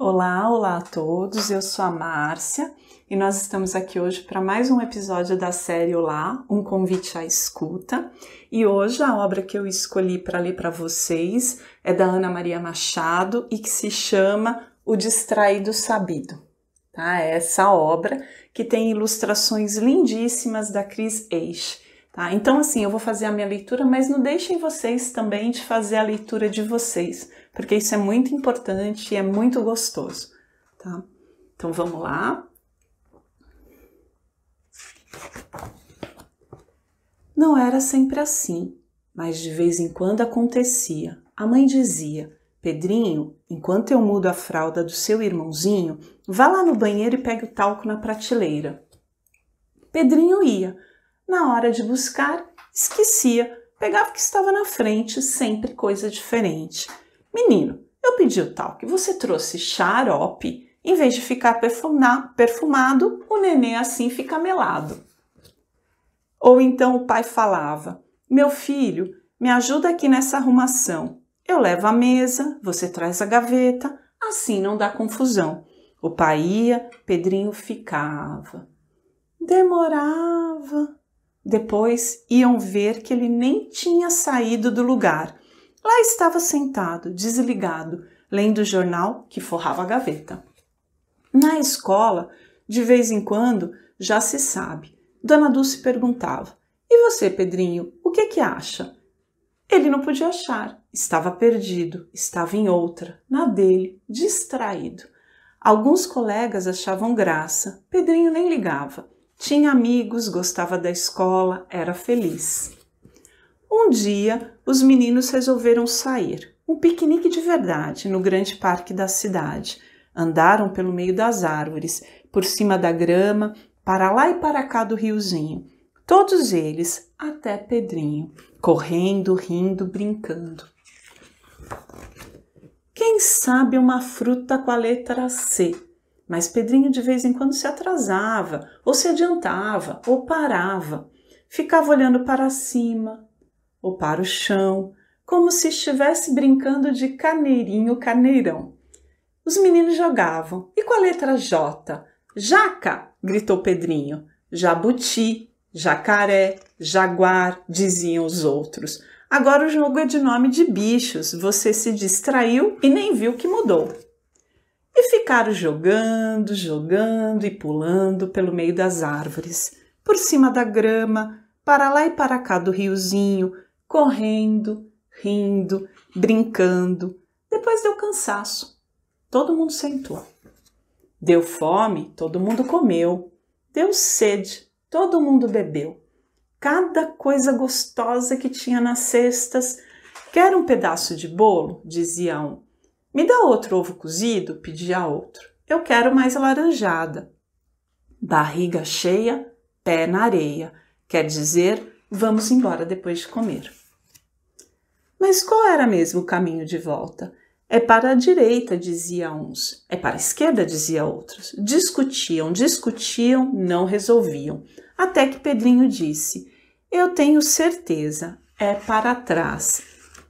Olá, olá a todos. Eu sou a Márcia e nós estamos aqui hoje para mais um episódio da série Olá, um convite à escuta. E hoje a obra que eu escolhi para ler para vocês é da Ana Maria Machado e que se chama O Distraído Sabido. Tá? É essa obra que tem ilustrações lindíssimas da Cris Eiche. Tá? Então, assim, eu vou fazer a minha leitura, mas não deixem vocês também de fazer a leitura de vocês porque isso é muito importante e é muito gostoso, tá? Então vamos lá. Não era sempre assim, mas de vez em quando acontecia. A mãe dizia: Pedrinho, enquanto eu mudo a fralda do seu irmãozinho, vá lá no banheiro e pegue o talco na prateleira. Pedrinho ia. Na hora de buscar, esquecia, pegava o que estava na frente, sempre coisa diferente. Menino, eu pedi o tal que você trouxe xarope. Em vez de ficar perfumado, o neném assim fica melado. Ou então o pai falava: Meu filho, me ajuda aqui nessa arrumação. Eu levo a mesa, você traz a gaveta, assim não dá confusão. O pai ia, Pedrinho ficava. Demorava. Depois iam ver que ele nem tinha saído do lugar Lá estava sentado, desligado, lendo o jornal que forrava a gaveta. Na escola, de vez em quando, já se sabe, Dona Dulce perguntava: E você, Pedrinho, o que que acha? Ele não podia achar, estava perdido, estava em outra, na dele, distraído. Alguns colegas achavam graça, Pedrinho nem ligava. Tinha amigos, gostava da escola, era feliz. Um dia, os meninos resolveram sair, um piquenique de verdade, no grande parque da cidade. Andaram pelo meio das árvores, por cima da grama, para lá e para cá do riozinho. Todos eles, até Pedrinho, correndo, rindo, brincando. Quem sabe uma fruta com a letra C? Mas Pedrinho de vez em quando se atrasava, ou se adiantava, ou parava. Ficava olhando para cima, ou para o chão, como se estivesse brincando de carneirinho carneirão. Os meninos jogavam. E com a letra J? Jaca! gritou Pedrinho. Jabuti, jacaré, jaguar, diziam os outros. Agora o jogo é de nome de bichos. Você se distraiu e nem viu que mudou. E ficaram jogando, jogando e pulando pelo meio das árvores, por cima da grama, para lá e para cá do riozinho, correndo, rindo, brincando. Depois deu cansaço. Todo mundo sentou. Deu fome, todo mundo comeu. Deu sede, todo mundo bebeu. Cada coisa gostosa que tinha nas cestas. Quer um pedaço de bolo? dizia um. Me dá outro ovo cozido? pedia outro. Eu quero mais laranjada. Barriga cheia, pé na areia. Quer dizer, Vamos embora depois de comer. Mas qual era mesmo o caminho de volta? É para a direita, dizia uns. É para a esquerda, dizia outros. Discutiam, discutiam, não resolviam. Até que Pedrinho disse: Eu tenho certeza, é para trás.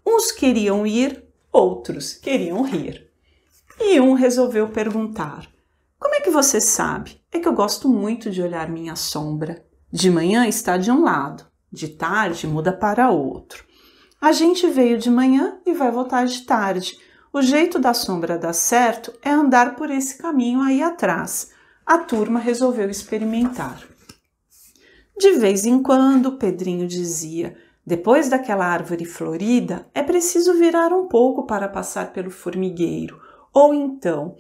Uns queriam ir, outros queriam rir. E um resolveu perguntar: Como é que você sabe? É que eu gosto muito de olhar minha sombra. De manhã está de um lado, de tarde muda para outro. A gente veio de manhã e vai voltar de tarde. O jeito da sombra dar certo é andar por esse caminho aí atrás. A turma resolveu experimentar. De vez em quando, Pedrinho dizia: depois daquela árvore florida, é preciso virar um pouco para passar pelo formigueiro. Ou então,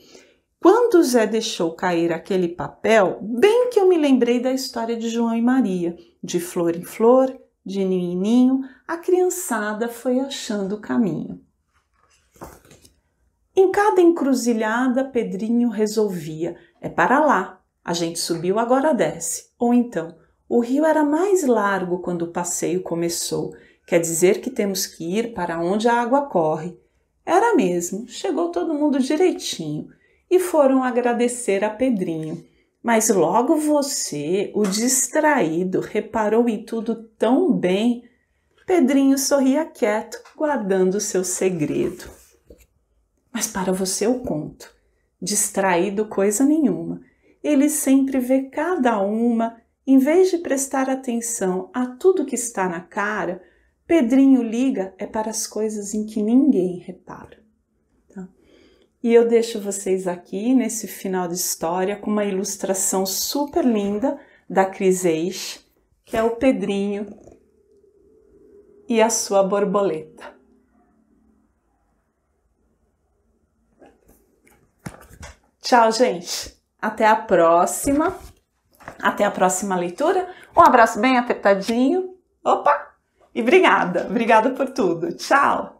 quando Zé deixou cair aquele papel, bem que eu me lembrei da história de João e Maria, de flor em flor, de ninho em ninho, a criançada foi achando o caminho. Em cada encruzilhada, Pedrinho resolvia: é para lá, a gente subiu, agora desce. Ou então, o rio era mais largo quando o passeio começou, quer dizer que temos que ir para onde a água corre. Era mesmo, chegou todo mundo direitinho e foram agradecer a Pedrinho. Mas logo você, o distraído, reparou em tudo tão bem. Pedrinho sorria quieto, guardando seu segredo. Mas para você eu conto. Distraído, coisa nenhuma. Ele sempre vê cada uma, em vez de prestar atenção a tudo que está na cara, Pedrinho liga é para as coisas em que ninguém repara. E eu deixo vocês aqui nesse final de história com uma ilustração super linda da Cris Eix, que é o Pedrinho e a sua borboleta. Tchau, gente. Até a próxima. Até a próxima leitura. Um abraço bem apertadinho. Opa! E obrigada. Obrigada por tudo. Tchau.